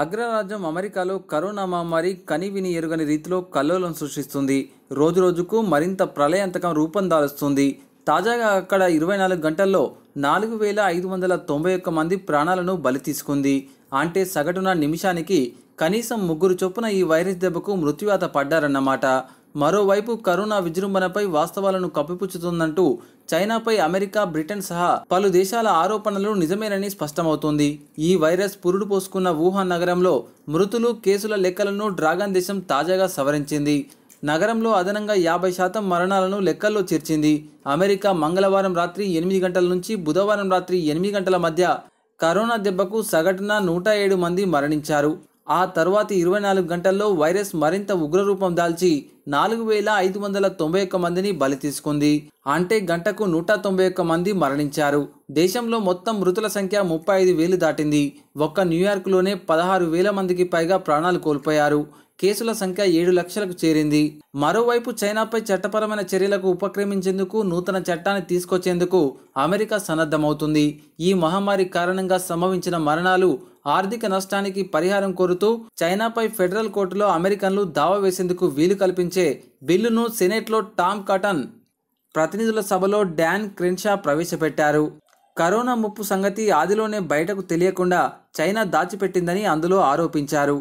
అగ్రరాజ్యం అమెరికాలో కరోనా మహమ్మారి కనివిని ఎరుగని రీతిలో కల్లోలం సృష్టిస్తుంది రోజురోజుకు మరింత ప్రళయంతకం రూపం దాలుస్తుంది తాజాగా అక్కడ ఇరవై నాలుగు గంటల్లో నాలుగు వేల ఐదు వందల తొంభై ఒక్క మంది ప్రాణాలను బలి తీసుకుంది అంటే సగటున నిమిషానికి కనీసం ముగ్గురు చొప్పున ఈ వైరస్ దెబ్బకు మృత్యువాత పడ్డారన్నమాట మరోవైపు కరోనా విజృంభణపై వాస్తవాలను కప్పిపుచ్చుతుందంటూ చైనాపై అమెరికా బ్రిటన్ సహా పలు దేశాల ఆరోపణలు నిజమేనని స్పష్టమవుతోంది ఈ వైరస్ పురుడు పోసుకున్న వుహాన్ నగరంలో మృతులు కేసుల లెక్కలను డ్రాగన్ దేశం తాజాగా సవరించింది నగరంలో అదనంగా యాభై శాతం మరణాలను లెక్కల్లో చేర్చింది అమెరికా మంగళవారం రాత్రి ఎనిమిది గంటల నుంచి బుధవారం రాత్రి ఎనిమిది గంటల మధ్య కరోనా దెబ్బకు సగటున నూట ఏడు మంది మరణించారు ఆ తర్వాతి ఇరవై నాలుగు గంటల్లో వైరస్ మరింత ఉగ్రరూపం దాల్చి నాలుగు వేల ఐదు వందల తొంభై ఒక్క మందిని బలి తీసుకుంది అంటే గంటకు నూట తొంభై ఒక్క మంది మరణించారు దేశంలో మొత్తం మృతుల సంఖ్య ముప్పై ఐదు వేలు దాటింది ఒక్క న్యూయార్క్లోనే పదహారు వేల మందికి పైగా ప్రాణాలు కోల్పోయారు కేసుల సంఖ్య ఏడు లక్షలకు చేరింది మరోవైపు చైనాపై చట్టపరమైన చర్యలకు ఉపక్రమించేందుకు నూతన చట్టాన్ని తీసుకొచ్చేందుకు అమెరికా సన్నద్ధమవుతుంది ఈ మహమ్మారి కారణంగా సంభవించిన మరణాలు ఆర్థిక నష్టానికి పరిహారం కోరుతూ చైనాపై ఫెడరల్ కోర్టులో అమెరికన్లు దావా వేసేందుకు వీలు కల్పించే బిల్లును సెనేట్లో టామ్ కాటన్ ప్రతినిధుల సభలో డాన్ క్రిన్షా ప్రవేశపెట్టారు కరోనా ముప్పు సంగతి ఆదిలోనే బయటకు తెలియకుండా చైనా దాచిపెట్టిందని అందులో ఆరోపించారు